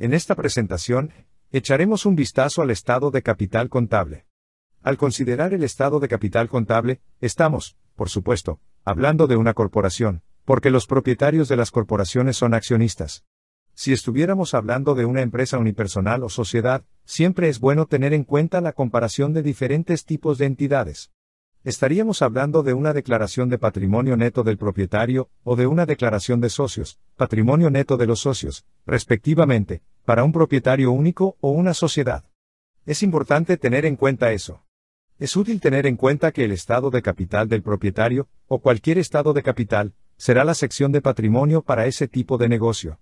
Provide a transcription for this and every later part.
En esta presentación, echaremos un vistazo al estado de capital contable. Al considerar el estado de capital contable, estamos, por supuesto, hablando de una corporación, porque los propietarios de las corporaciones son accionistas. Si estuviéramos hablando de una empresa unipersonal o sociedad, siempre es bueno tener en cuenta la comparación de diferentes tipos de entidades. Estaríamos hablando de una declaración de patrimonio neto del propietario o de una declaración de socios, patrimonio neto de los socios, respectivamente, para un propietario único o una sociedad. Es importante tener en cuenta eso. Es útil tener en cuenta que el estado de capital del propietario, o cualquier estado de capital, será la sección de patrimonio para ese tipo de negocio.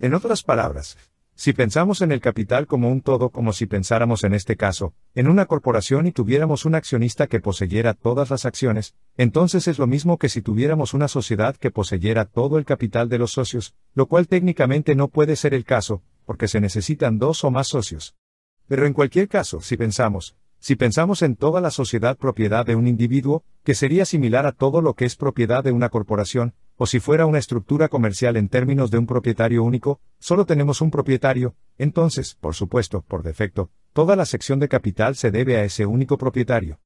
En otras palabras, si pensamos en el capital como un todo como si pensáramos en este caso, en una corporación y tuviéramos un accionista que poseyera todas las acciones, entonces es lo mismo que si tuviéramos una sociedad que poseyera todo el capital de los socios, lo cual técnicamente no puede ser el caso, porque se necesitan dos o más socios. Pero en cualquier caso, si pensamos, si pensamos en toda la sociedad propiedad de un individuo, que sería similar a todo lo que es propiedad de una corporación, o si fuera una estructura comercial en términos de un propietario único, solo tenemos un propietario, entonces, por supuesto, por defecto, toda la sección de capital se debe a ese único propietario.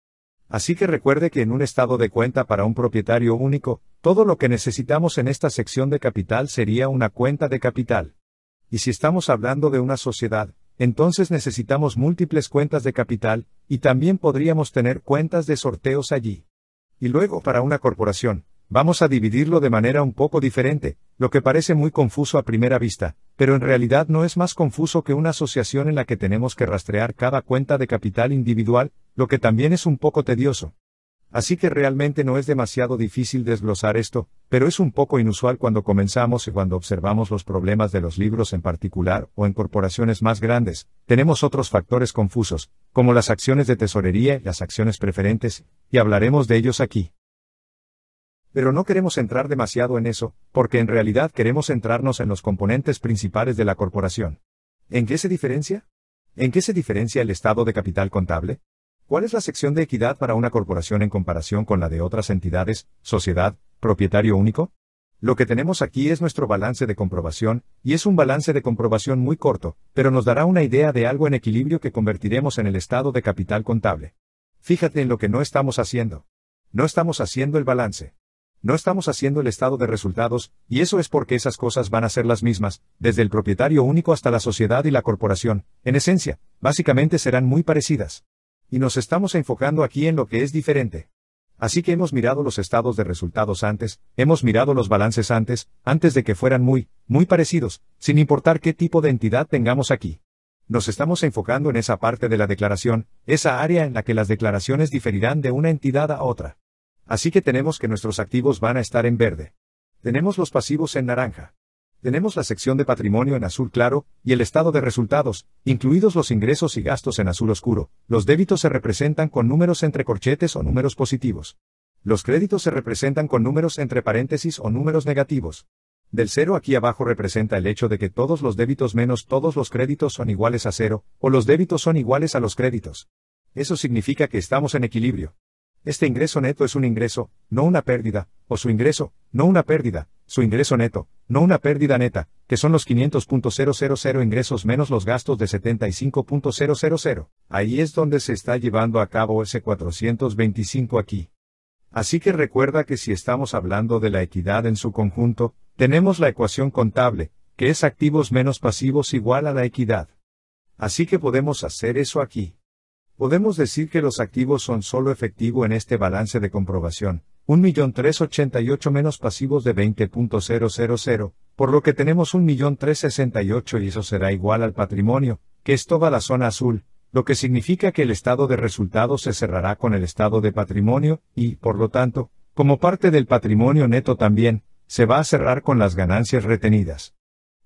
Así que recuerde que en un estado de cuenta para un propietario único, todo lo que necesitamos en esta sección de capital sería una cuenta de capital y si estamos hablando de una sociedad, entonces necesitamos múltiples cuentas de capital, y también podríamos tener cuentas de sorteos allí. Y luego para una corporación, vamos a dividirlo de manera un poco diferente, lo que parece muy confuso a primera vista, pero en realidad no es más confuso que una asociación en la que tenemos que rastrear cada cuenta de capital individual, lo que también es un poco tedioso. Así que realmente no es demasiado difícil desglosar esto, pero es un poco inusual cuando comenzamos y cuando observamos los problemas de los libros en particular o en corporaciones más grandes. Tenemos otros factores confusos, como las acciones de tesorería y las acciones preferentes, y hablaremos de ellos aquí. Pero no queremos entrar demasiado en eso, porque en realidad queremos centrarnos en los componentes principales de la corporación. ¿En qué se diferencia? ¿En qué se diferencia el estado de capital contable? ¿Cuál es la sección de equidad para una corporación en comparación con la de otras entidades, sociedad, propietario único? Lo que tenemos aquí es nuestro balance de comprobación, y es un balance de comprobación muy corto, pero nos dará una idea de algo en equilibrio que convertiremos en el estado de capital contable. Fíjate en lo que no estamos haciendo. No estamos haciendo el balance. No estamos haciendo el estado de resultados, y eso es porque esas cosas van a ser las mismas, desde el propietario único hasta la sociedad y la corporación, en esencia, básicamente serán muy parecidas. Y nos estamos enfocando aquí en lo que es diferente. Así que hemos mirado los estados de resultados antes, hemos mirado los balances antes, antes de que fueran muy, muy parecidos, sin importar qué tipo de entidad tengamos aquí. Nos estamos enfocando en esa parte de la declaración, esa área en la que las declaraciones diferirán de una entidad a otra. Así que tenemos que nuestros activos van a estar en verde. Tenemos los pasivos en naranja. Tenemos la sección de patrimonio en azul claro, y el estado de resultados, incluidos los ingresos y gastos en azul oscuro. Los débitos se representan con números entre corchetes o números positivos. Los créditos se representan con números entre paréntesis o números negativos. Del cero aquí abajo representa el hecho de que todos los débitos menos todos los créditos son iguales a cero, o los débitos son iguales a los créditos. Eso significa que estamos en equilibrio. Este ingreso neto es un ingreso, no una pérdida, o su ingreso, no una pérdida, su ingreso neto, no una pérdida neta, que son los 500.000 ingresos menos los gastos de 75.000. Ahí es donde se está llevando a cabo ese 425 aquí. Así que recuerda que si estamos hablando de la equidad en su conjunto, tenemos la ecuación contable, que es activos menos pasivos igual a la equidad. Así que podemos hacer eso aquí. Podemos decir que los activos son solo efectivo en este balance de comprobación, 1.388 menos pasivos de 20.000, por lo que tenemos 1.368 y eso será igual al patrimonio, que es toda la zona azul, lo que significa que el estado de resultados se cerrará con el estado de patrimonio, y, por lo tanto, como parte del patrimonio neto también, se va a cerrar con las ganancias retenidas.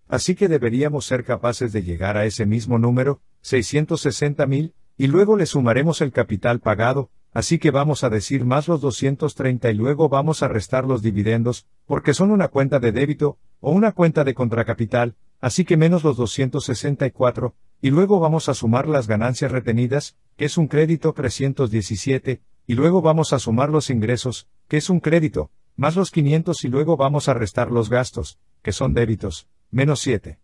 Así que deberíamos ser capaces de llegar a ese mismo número, 660.000, y luego le sumaremos el capital pagado, así que vamos a decir más los 230 y luego vamos a restar los dividendos, porque son una cuenta de débito, o una cuenta de contracapital, así que menos los 264, y luego vamos a sumar las ganancias retenidas, que es un crédito 317, y luego vamos a sumar los ingresos, que es un crédito, más los 500 y luego vamos a restar los gastos, que son débitos, menos 7.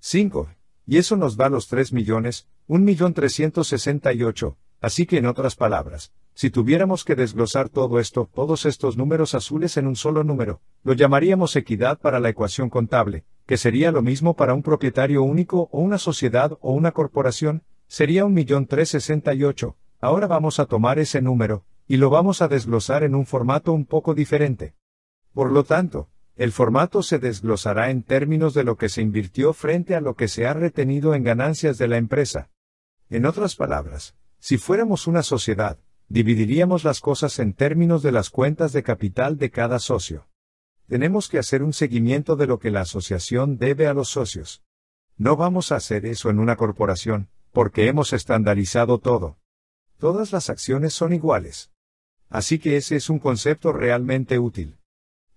5. Y eso nos da los 3 millones, 1.368, así que en otras palabras, si tuviéramos que desglosar todo esto, todos estos números azules en un solo número, lo llamaríamos equidad para la ecuación contable, que sería lo mismo para un propietario único o una sociedad o una corporación, sería ocho. Ahora vamos a tomar ese número, y lo vamos a desglosar en un formato un poco diferente. Por lo tanto, el formato se desglosará en términos de lo que se invirtió frente a lo que se ha retenido en ganancias de la empresa. En otras palabras, si fuéramos una sociedad, dividiríamos las cosas en términos de las cuentas de capital de cada socio. Tenemos que hacer un seguimiento de lo que la asociación debe a los socios. No vamos a hacer eso en una corporación, porque hemos estandarizado todo. Todas las acciones son iguales. Así que ese es un concepto realmente útil.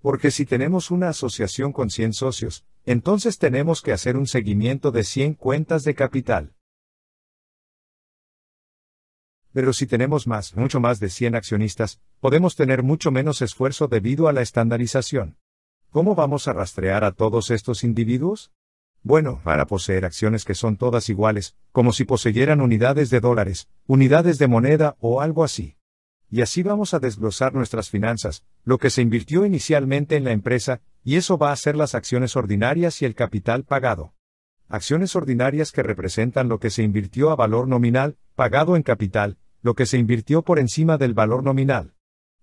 Porque si tenemos una asociación con 100 socios, entonces tenemos que hacer un seguimiento de 100 cuentas de capital. Pero si tenemos más, mucho más de 100 accionistas, podemos tener mucho menos esfuerzo debido a la estandarización. ¿Cómo vamos a rastrear a todos estos individuos? Bueno, para poseer acciones que son todas iguales, como si poseyeran unidades de dólares, unidades de moneda o algo así. Y así vamos a desglosar nuestras finanzas, lo que se invirtió inicialmente en la empresa, y eso va a ser las acciones ordinarias y el capital pagado. Acciones ordinarias que representan lo que se invirtió a valor nominal, pagado en capital, lo que se invirtió por encima del valor nominal.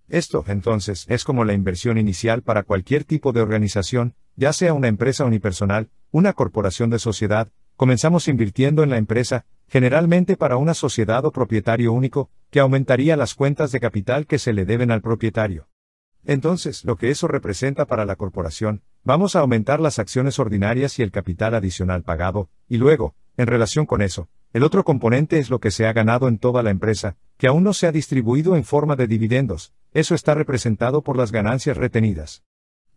Esto, entonces, es como la inversión inicial para cualquier tipo de organización, ya sea una empresa unipersonal, una corporación de sociedad, comenzamos invirtiendo en la empresa, generalmente para una sociedad o propietario único, que aumentaría las cuentas de capital que se le deben al propietario. Entonces, lo que eso representa para la corporación, vamos a aumentar las acciones ordinarias y el capital adicional pagado, y luego, en relación con eso, el otro componente es lo que se ha ganado en toda la empresa, que aún no se ha distribuido en forma de dividendos, eso está representado por las ganancias retenidas.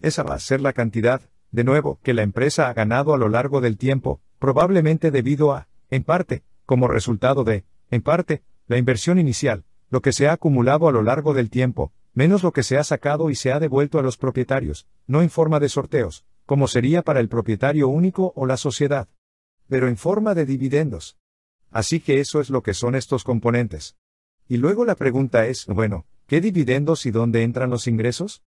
Esa va a ser la cantidad, de nuevo, que la empresa ha ganado a lo largo del tiempo, probablemente debido a, en parte, como resultado de, en parte, la inversión inicial, lo que se ha acumulado a lo largo del tiempo, menos lo que se ha sacado y se ha devuelto a los propietarios, no en forma de sorteos, como sería para el propietario único o la sociedad, pero en forma de dividendos. Así que eso es lo que son estos componentes. Y luego la pregunta es, bueno, ¿qué dividendos y dónde entran los ingresos?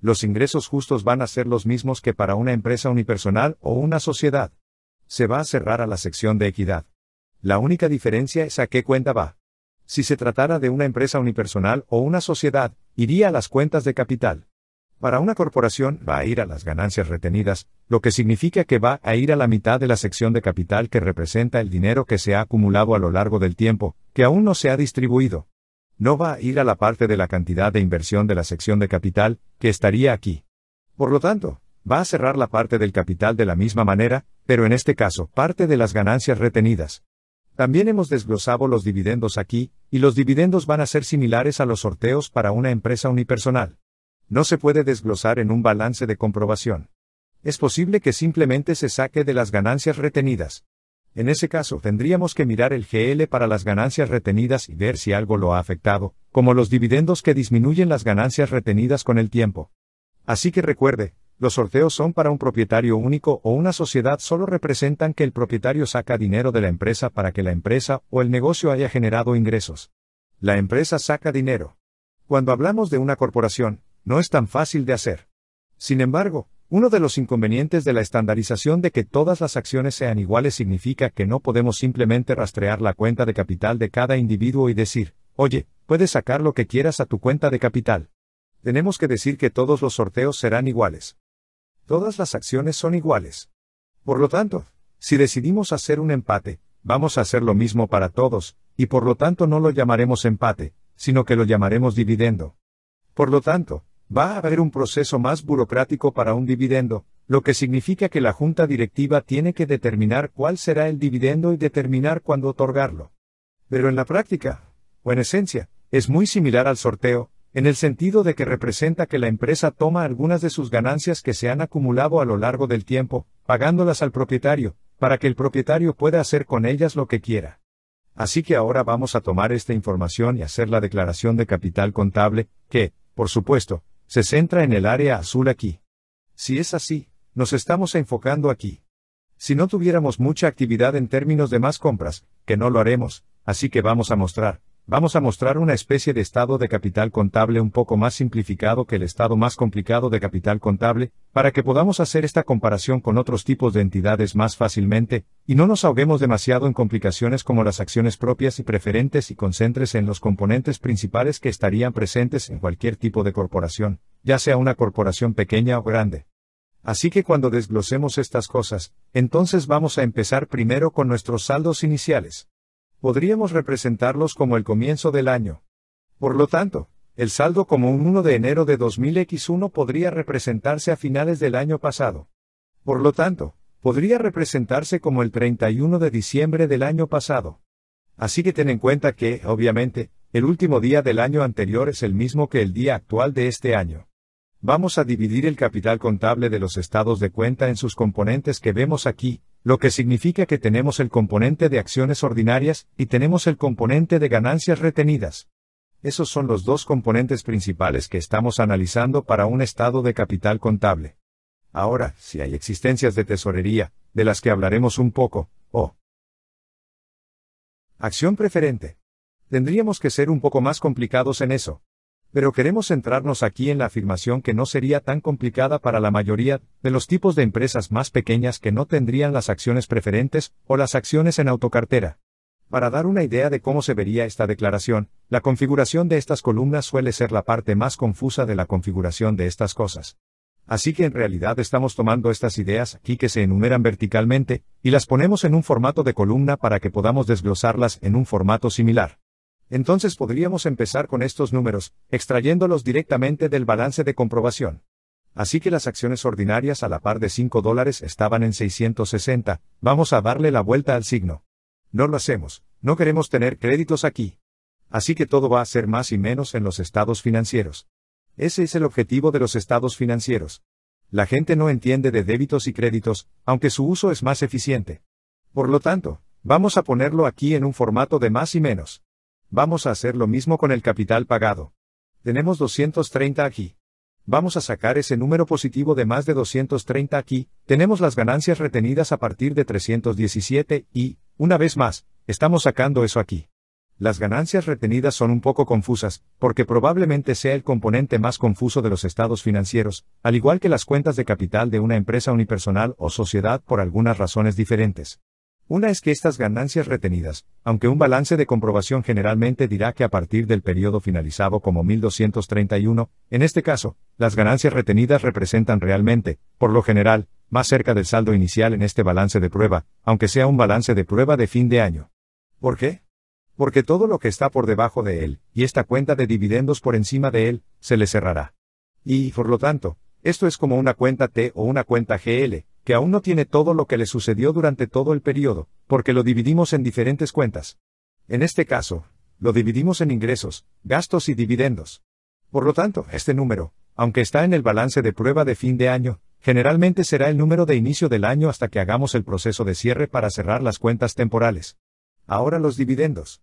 Los ingresos justos van a ser los mismos que para una empresa unipersonal o una sociedad. Se va a cerrar a la sección de equidad. La única diferencia es a qué cuenta va. Si se tratara de una empresa unipersonal o una sociedad, iría a las cuentas de capital. Para una corporación va a ir a las ganancias retenidas, lo que significa que va a ir a la mitad de la sección de capital que representa el dinero que se ha acumulado a lo largo del tiempo, que aún no se ha distribuido. No va a ir a la parte de la cantidad de inversión de la sección de capital, que estaría aquí. Por lo tanto, va a cerrar la parte del capital de la misma manera, pero en este caso, parte de las ganancias retenidas. También hemos desglosado los dividendos aquí, y los dividendos van a ser similares a los sorteos para una empresa unipersonal no se puede desglosar en un balance de comprobación. Es posible que simplemente se saque de las ganancias retenidas. En ese caso, tendríamos que mirar el GL para las ganancias retenidas y ver si algo lo ha afectado, como los dividendos que disminuyen las ganancias retenidas con el tiempo. Así que recuerde, los sorteos son para un propietario único o una sociedad solo representan que el propietario saca dinero de la empresa para que la empresa o el negocio haya generado ingresos. La empresa saca dinero. Cuando hablamos de una corporación, no es tan fácil de hacer. Sin embargo, uno de los inconvenientes de la estandarización de que todas las acciones sean iguales significa que no podemos simplemente rastrear la cuenta de capital de cada individuo y decir, oye, puedes sacar lo que quieras a tu cuenta de capital. Tenemos que decir que todos los sorteos serán iguales. Todas las acciones son iguales. Por lo tanto, si decidimos hacer un empate, vamos a hacer lo mismo para todos, y por lo tanto no lo llamaremos empate, sino que lo llamaremos dividendo. Por lo tanto, va a haber un proceso más burocrático para un dividendo, lo que significa que la junta directiva tiene que determinar cuál será el dividendo y determinar cuándo otorgarlo. Pero en la práctica, o en esencia, es muy similar al sorteo, en el sentido de que representa que la empresa toma algunas de sus ganancias que se han acumulado a lo largo del tiempo, pagándolas al propietario, para que el propietario pueda hacer con ellas lo que quiera. Así que ahora vamos a tomar esta información y hacer la declaración de capital contable, que, por supuesto, se centra en el área azul aquí. Si es así, nos estamos enfocando aquí. Si no tuviéramos mucha actividad en términos de más compras, que no lo haremos, así que vamos a mostrar, Vamos a mostrar una especie de estado de capital contable un poco más simplificado que el estado más complicado de capital contable, para que podamos hacer esta comparación con otros tipos de entidades más fácilmente, y no nos ahoguemos demasiado en complicaciones como las acciones propias y preferentes y concéntrese en los componentes principales que estarían presentes en cualquier tipo de corporación, ya sea una corporación pequeña o grande. Así que cuando desglosemos estas cosas, entonces vamos a empezar primero con nuestros saldos iniciales podríamos representarlos como el comienzo del año. Por lo tanto, el saldo como un 1 de enero de 2000x1 podría representarse a finales del año pasado. Por lo tanto, podría representarse como el 31 de diciembre del año pasado. Así que ten en cuenta que, obviamente, el último día del año anterior es el mismo que el día actual de este año. Vamos a dividir el capital contable de los estados de cuenta en sus componentes que vemos aquí, lo que significa que tenemos el componente de acciones ordinarias y tenemos el componente de ganancias retenidas. Esos son los dos componentes principales que estamos analizando para un estado de capital contable. Ahora, si hay existencias de tesorería, de las que hablaremos un poco, o oh. acción preferente. Tendríamos que ser un poco más complicados en eso. Pero queremos centrarnos aquí en la afirmación que no sería tan complicada para la mayoría de los tipos de empresas más pequeñas que no tendrían las acciones preferentes o las acciones en autocartera. Para dar una idea de cómo se vería esta declaración, la configuración de estas columnas suele ser la parte más confusa de la configuración de estas cosas. Así que en realidad estamos tomando estas ideas aquí que se enumeran verticalmente, y las ponemos en un formato de columna para que podamos desglosarlas en un formato similar. Entonces podríamos empezar con estos números, extrayéndolos directamente del balance de comprobación. Así que las acciones ordinarias a la par de 5 dólares estaban en 660, vamos a darle la vuelta al signo. No lo hacemos, no queremos tener créditos aquí. Así que todo va a ser más y menos en los estados financieros. Ese es el objetivo de los estados financieros. La gente no entiende de débitos y créditos, aunque su uso es más eficiente. Por lo tanto, vamos a ponerlo aquí en un formato de más y menos. Vamos a hacer lo mismo con el capital pagado. Tenemos 230 aquí. Vamos a sacar ese número positivo de más de 230 aquí, tenemos las ganancias retenidas a partir de 317 y, una vez más, estamos sacando eso aquí. Las ganancias retenidas son un poco confusas, porque probablemente sea el componente más confuso de los estados financieros, al igual que las cuentas de capital de una empresa unipersonal o sociedad por algunas razones diferentes. Una es que estas ganancias retenidas, aunque un balance de comprobación generalmente dirá que a partir del periodo finalizado como 1231, en este caso, las ganancias retenidas representan realmente, por lo general, más cerca del saldo inicial en este balance de prueba, aunque sea un balance de prueba de fin de año. ¿Por qué? Porque todo lo que está por debajo de él, y esta cuenta de dividendos por encima de él, se le cerrará. Y, por lo tanto, esto es como una cuenta T o una cuenta GL, que aún no tiene todo lo que le sucedió durante todo el periodo, porque lo dividimos en diferentes cuentas. En este caso, lo dividimos en ingresos, gastos y dividendos. Por lo tanto, este número, aunque está en el balance de prueba de fin de año, generalmente será el número de inicio del año hasta que hagamos el proceso de cierre para cerrar las cuentas temporales. Ahora los dividendos.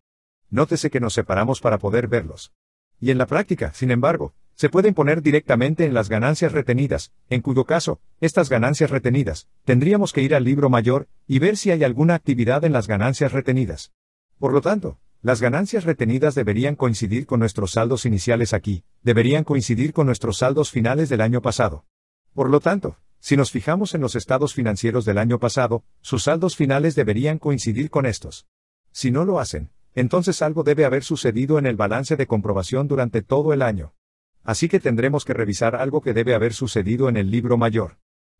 Nótese que nos separamos para poder verlos. Y en la práctica, sin embargo, se pueden poner directamente en las ganancias retenidas, en cuyo caso, estas ganancias retenidas, tendríamos que ir al libro mayor y ver si hay alguna actividad en las ganancias retenidas. Por lo tanto, las ganancias retenidas deberían coincidir con nuestros saldos iniciales aquí, deberían coincidir con nuestros saldos finales del año pasado. Por lo tanto, si nos fijamos en los estados financieros del año pasado, sus saldos finales deberían coincidir con estos. Si no lo hacen, entonces algo debe haber sucedido en el balance de comprobación durante todo el año. Así que tendremos que revisar algo que debe haber sucedido en el libro mayor.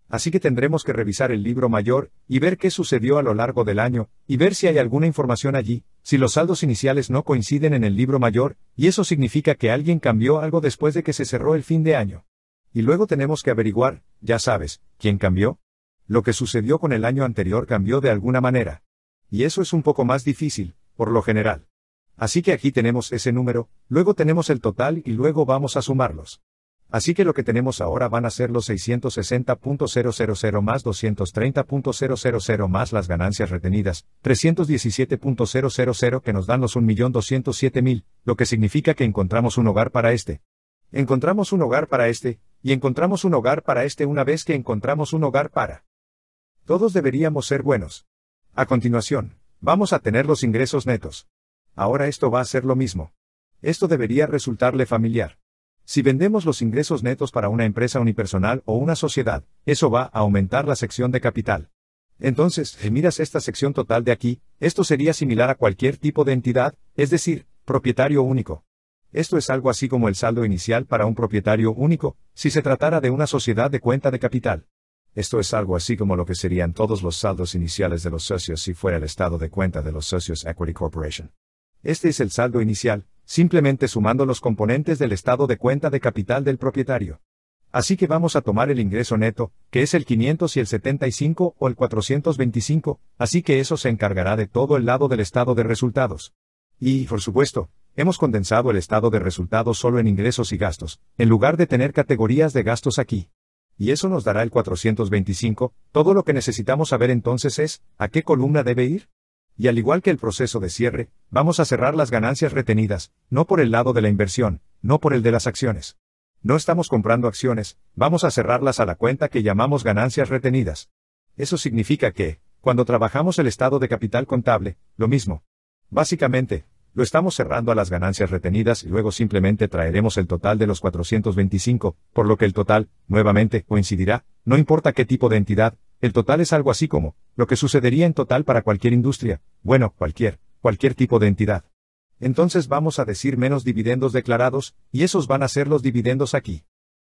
Así que tendremos que revisar el libro mayor, y ver qué sucedió a lo largo del año, y ver si hay alguna información allí, si los saldos iniciales no coinciden en el libro mayor, y eso significa que alguien cambió algo después de que se cerró el fin de año. Y luego tenemos que averiguar, ya sabes, quién cambió. Lo que sucedió con el año anterior cambió de alguna manera. Y eso es un poco más difícil, por lo general. Así que aquí tenemos ese número, luego tenemos el total y luego vamos a sumarlos. Así que lo que tenemos ahora van a ser los 660.000 más 230.000 más las ganancias retenidas, 317.000 que nos dan los 1.207.000, lo que significa que encontramos un hogar para este. Encontramos un hogar para este, y encontramos un hogar para este una vez que encontramos un hogar para. Todos deberíamos ser buenos. A continuación, vamos a tener los ingresos netos. Ahora esto va a ser lo mismo. Esto debería resultarle familiar. Si vendemos los ingresos netos para una empresa unipersonal o una sociedad, eso va a aumentar la sección de capital. Entonces, si miras esta sección total de aquí, esto sería similar a cualquier tipo de entidad, es decir, propietario único. Esto es algo así como el saldo inicial para un propietario único, si se tratara de una sociedad de cuenta de capital. Esto es algo así como lo que serían todos los saldos iniciales de los socios si fuera el estado de cuenta de los socios Equity Corporation. Este es el saldo inicial, simplemente sumando los componentes del estado de cuenta de capital del propietario. Así que vamos a tomar el ingreso neto, que es el 500 y el 75 o el 425, así que eso se encargará de todo el lado del estado de resultados. Y, por supuesto, hemos condensado el estado de resultados solo en ingresos y gastos, en lugar de tener categorías de gastos aquí. Y eso nos dará el 425, todo lo que necesitamos saber entonces es, ¿a qué columna debe ir? y al igual que el proceso de cierre, vamos a cerrar las ganancias retenidas, no por el lado de la inversión, no por el de las acciones. No estamos comprando acciones, vamos a cerrarlas a la cuenta que llamamos ganancias retenidas. Eso significa que, cuando trabajamos el estado de capital contable, lo mismo. Básicamente, lo estamos cerrando a las ganancias retenidas y luego simplemente traeremos el total de los 425, por lo que el total, nuevamente, coincidirá, no importa qué tipo de entidad, el total es algo así como, lo que sucedería en total para cualquier industria, bueno, cualquier, cualquier tipo de entidad. Entonces vamos a decir menos dividendos declarados, y esos van a ser los dividendos aquí.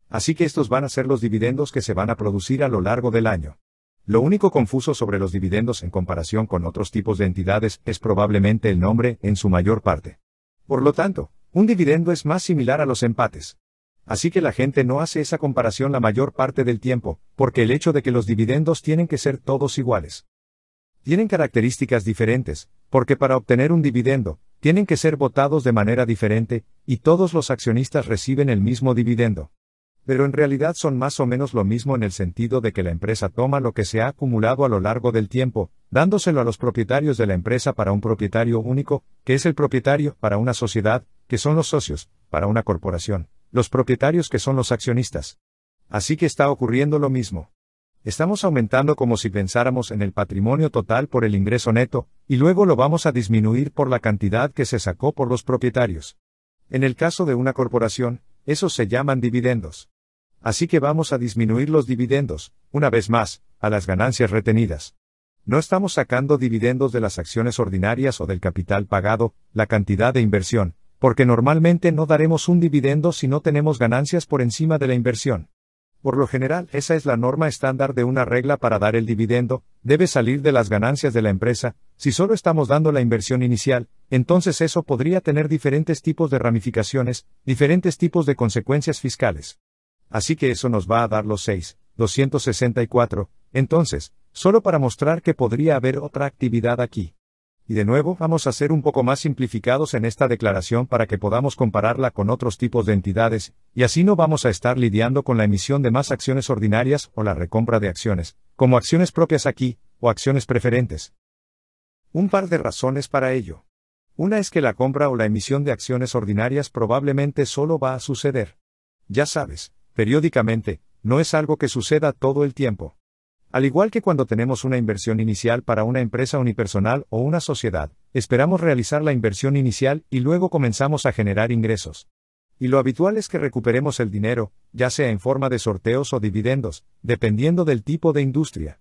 Así que estos van a ser los dividendos que se van a producir a lo largo del año. Lo único confuso sobre los dividendos en comparación con otros tipos de entidades es probablemente el nombre en su mayor parte. Por lo tanto, un dividendo es más similar a los empates. Así que la gente no hace esa comparación la mayor parte del tiempo, porque el hecho de que los dividendos tienen que ser todos iguales. Tienen características diferentes, porque para obtener un dividendo, tienen que ser votados de manera diferente, y todos los accionistas reciben el mismo dividendo. Pero en realidad son más o menos lo mismo en el sentido de que la empresa toma lo que se ha acumulado a lo largo del tiempo, dándoselo a los propietarios de la empresa para un propietario único, que es el propietario, para una sociedad, que son los socios, para una corporación los propietarios que son los accionistas. Así que está ocurriendo lo mismo. Estamos aumentando como si pensáramos en el patrimonio total por el ingreso neto, y luego lo vamos a disminuir por la cantidad que se sacó por los propietarios. En el caso de una corporación, esos se llaman dividendos. Así que vamos a disminuir los dividendos, una vez más, a las ganancias retenidas. No estamos sacando dividendos de las acciones ordinarias o del capital pagado, la cantidad de inversión, porque normalmente no daremos un dividendo si no tenemos ganancias por encima de la inversión. Por lo general, esa es la norma estándar de una regla para dar el dividendo, debe salir de las ganancias de la empresa, si solo estamos dando la inversión inicial, entonces eso podría tener diferentes tipos de ramificaciones, diferentes tipos de consecuencias fiscales. Así que eso nos va a dar los 6, 264, entonces, solo para mostrar que podría haber otra actividad aquí. Y de nuevo, vamos a ser un poco más simplificados en esta declaración para que podamos compararla con otros tipos de entidades, y así no vamos a estar lidiando con la emisión de más acciones ordinarias o la recompra de acciones, como acciones propias aquí, o acciones preferentes. Un par de razones para ello. Una es que la compra o la emisión de acciones ordinarias probablemente solo va a suceder. Ya sabes, periódicamente, no es algo que suceda todo el tiempo. Al igual que cuando tenemos una inversión inicial para una empresa unipersonal o una sociedad, esperamos realizar la inversión inicial y luego comenzamos a generar ingresos. Y lo habitual es que recuperemos el dinero, ya sea en forma de sorteos o dividendos, dependiendo del tipo de industria.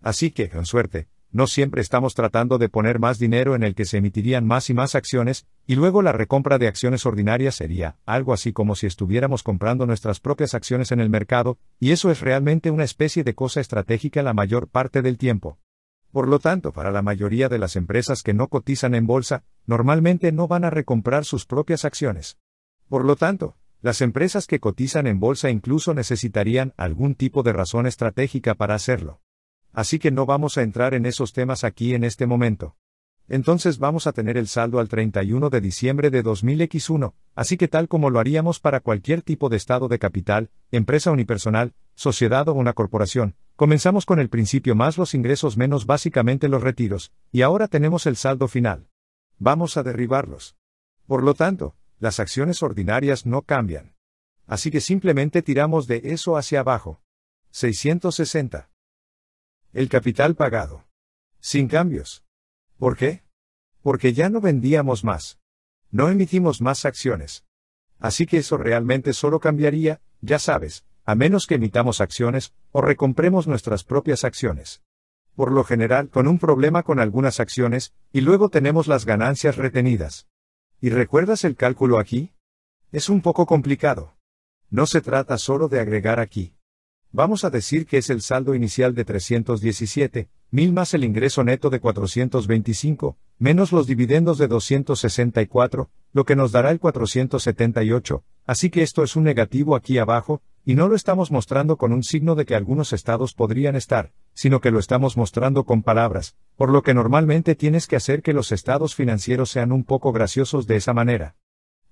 Así que, con suerte, no siempre estamos tratando de poner más dinero en el que se emitirían más y más acciones, y luego la recompra de acciones ordinarias sería algo así como si estuviéramos comprando nuestras propias acciones en el mercado, y eso es realmente una especie de cosa estratégica la mayor parte del tiempo. Por lo tanto, para la mayoría de las empresas que no cotizan en bolsa, normalmente no van a recomprar sus propias acciones. Por lo tanto, las empresas que cotizan en bolsa incluso necesitarían algún tipo de razón estratégica para hacerlo así que no vamos a entrar en esos temas aquí en este momento. Entonces vamos a tener el saldo al 31 de diciembre de 2000X1, así que tal como lo haríamos para cualquier tipo de estado de capital, empresa unipersonal, sociedad o una corporación, comenzamos con el principio más los ingresos menos básicamente los retiros, y ahora tenemos el saldo final. Vamos a derribarlos. Por lo tanto, las acciones ordinarias no cambian. Así que simplemente tiramos de eso hacia abajo. 660. El capital pagado. Sin cambios. ¿Por qué? Porque ya no vendíamos más. No emitimos más acciones. Así que eso realmente solo cambiaría, ya sabes, a menos que emitamos acciones, o recompremos nuestras propias acciones. Por lo general, con un problema con algunas acciones, y luego tenemos las ganancias retenidas. ¿Y recuerdas el cálculo aquí? Es un poco complicado. No se trata solo de agregar aquí. Vamos a decir que es el saldo inicial de 317, mil más el ingreso neto de 425, menos los dividendos de 264, lo que nos dará el 478, así que esto es un negativo aquí abajo, y no lo estamos mostrando con un signo de que algunos estados podrían estar, sino que lo estamos mostrando con palabras, por lo que normalmente tienes que hacer que los estados financieros sean un poco graciosos de esa manera.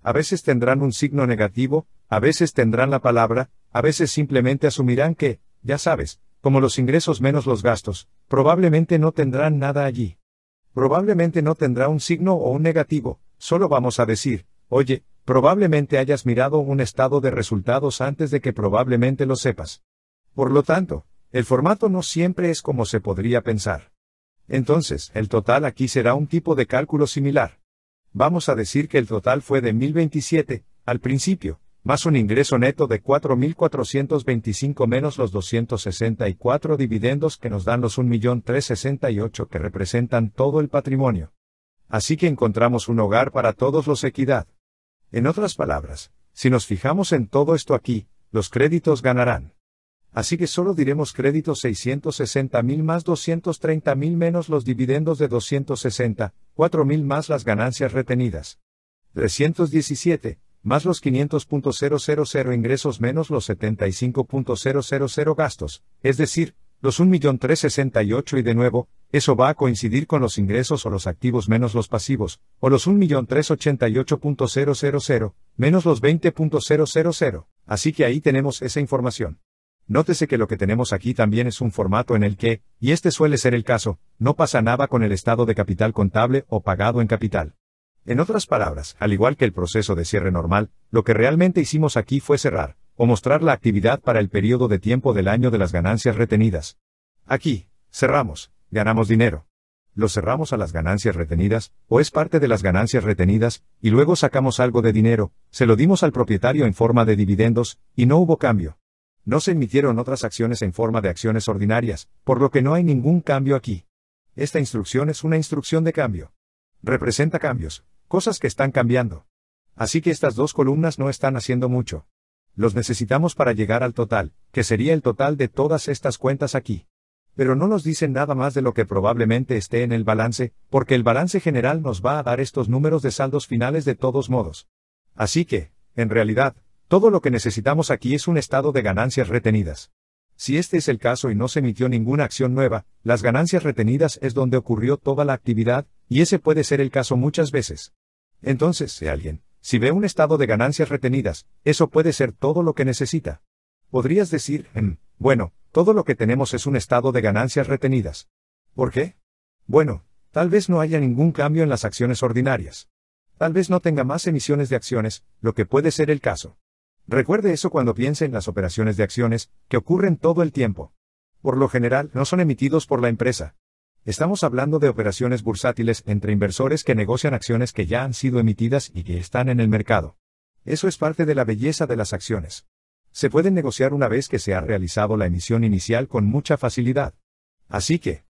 A veces tendrán un signo negativo, a veces tendrán la palabra, a veces simplemente asumirán que, ya sabes, como los ingresos menos los gastos, probablemente no tendrán nada allí. Probablemente no tendrá un signo o un negativo, solo vamos a decir, oye, probablemente hayas mirado un estado de resultados antes de que probablemente lo sepas. Por lo tanto, el formato no siempre es como se podría pensar. Entonces, el total aquí será un tipo de cálculo similar. Vamos a decir que el total fue de 1027, al principio, más un ingreso neto de 4.425 menos los 264 dividendos que nos dan los 1,368,000 que representan todo el patrimonio. Así que encontramos un hogar para todos los equidad. En otras palabras, si nos fijamos en todo esto aquí, los créditos ganarán. Así que solo diremos créditos 660.000 más 230.000 menos los dividendos de 260, 4.000 más las ganancias retenidas. 317, más los 500.000 ingresos menos los 75.000 gastos, es decir, los 1.368 y de nuevo, eso va a coincidir con los ingresos o los activos menos los pasivos, o los 1.388.000, menos los 20.000. Así que ahí tenemos esa información. Nótese que lo que tenemos aquí también es un formato en el que, y este suele ser el caso, no pasa nada con el estado de capital contable o pagado en capital. En otras palabras, al igual que el proceso de cierre normal, lo que realmente hicimos aquí fue cerrar, o mostrar la actividad para el periodo de tiempo del año de las ganancias retenidas. Aquí, cerramos, ganamos dinero. Lo cerramos a las ganancias retenidas, o es parte de las ganancias retenidas, y luego sacamos algo de dinero, se lo dimos al propietario en forma de dividendos, y no hubo cambio. No se emitieron otras acciones en forma de acciones ordinarias, por lo que no hay ningún cambio aquí. Esta instrucción es una instrucción de cambio. Representa cambios, Cosas que están cambiando. Así que estas dos columnas no están haciendo mucho. Los necesitamos para llegar al total, que sería el total de todas estas cuentas aquí. Pero no nos dicen nada más de lo que probablemente esté en el balance, porque el balance general nos va a dar estos números de saldos finales de todos modos. Así que, en realidad, todo lo que necesitamos aquí es un estado de ganancias retenidas. Si este es el caso y no se emitió ninguna acción nueva, las ganancias retenidas es donde ocurrió toda la actividad, y ese puede ser el caso muchas veces. Entonces, si alguien, si ve un estado de ganancias retenidas, eso puede ser todo lo que necesita. Podrías decir, mm, bueno, todo lo que tenemos es un estado de ganancias retenidas. ¿Por qué? Bueno, tal vez no haya ningún cambio en las acciones ordinarias. Tal vez no tenga más emisiones de acciones, lo que puede ser el caso. Recuerde eso cuando piense en las operaciones de acciones, que ocurren todo el tiempo. Por lo general, no son emitidos por la empresa. Estamos hablando de operaciones bursátiles entre inversores que negocian acciones que ya han sido emitidas y que están en el mercado. Eso es parte de la belleza de las acciones. Se pueden negociar una vez que se ha realizado la emisión inicial con mucha facilidad. Así que,